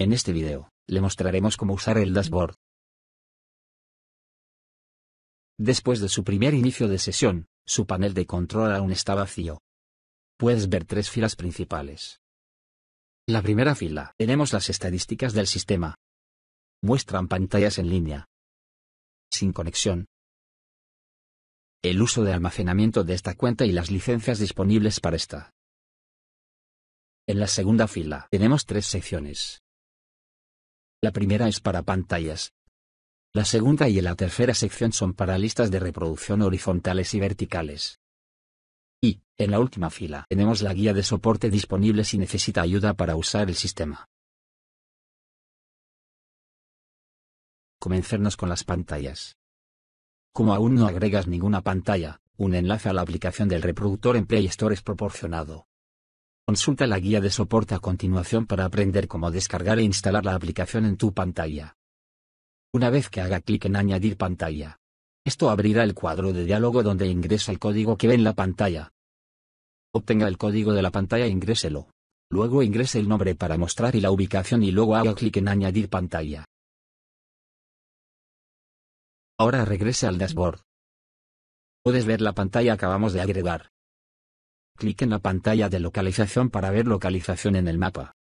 En este video, le mostraremos cómo usar el dashboard. Después de su primer inicio de sesión, su panel de control aún está vacío. Puedes ver tres filas principales. La primera fila, tenemos las estadísticas del sistema. Muestran pantallas en línea. Sin conexión. El uso de almacenamiento de esta cuenta y las licencias disponibles para esta. En la segunda fila tenemos tres secciones. La primera es para pantallas. La segunda y la tercera sección son para listas de reproducción horizontales y verticales. Y, en la última fila, tenemos la guía de soporte disponible si necesita ayuda para usar el sistema. Comencernos con las pantallas. Como aún no agregas ninguna pantalla, un enlace a la aplicación del reproductor en Play Store es proporcionado. Consulta la guía de soporte a continuación para aprender cómo descargar e instalar la aplicación en tu pantalla. Una vez que haga clic en Añadir pantalla, esto abrirá el cuadro de diálogo donde ingresa el código que ve en la pantalla. Obtenga el código de la pantalla e ingréselo. Luego ingrese el nombre para mostrar y la ubicación y luego haga clic en Añadir pantalla. Ahora regrese al dashboard. Puedes ver la pantalla que acabamos de agregar. Clic en la pantalla de localización para ver localización en el mapa.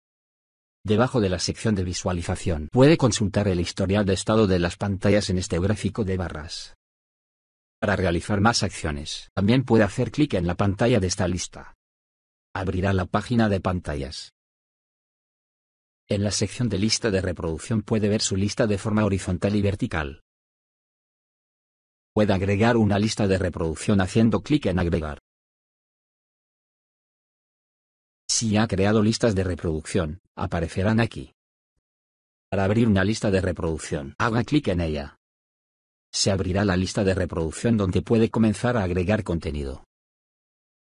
Debajo de la sección de visualización puede consultar el historial de estado de las pantallas en este gráfico de barras. Para realizar más acciones, también puede hacer clic en la pantalla de esta lista. Abrirá la página de pantallas. En la sección de lista de reproducción puede ver su lista de forma horizontal y vertical. Puede agregar una lista de reproducción haciendo clic en agregar. Si ha creado listas de reproducción, aparecerán aquí. Para abrir una lista de reproducción, haga clic en ella. Se abrirá la lista de reproducción donde puede comenzar a agregar contenido.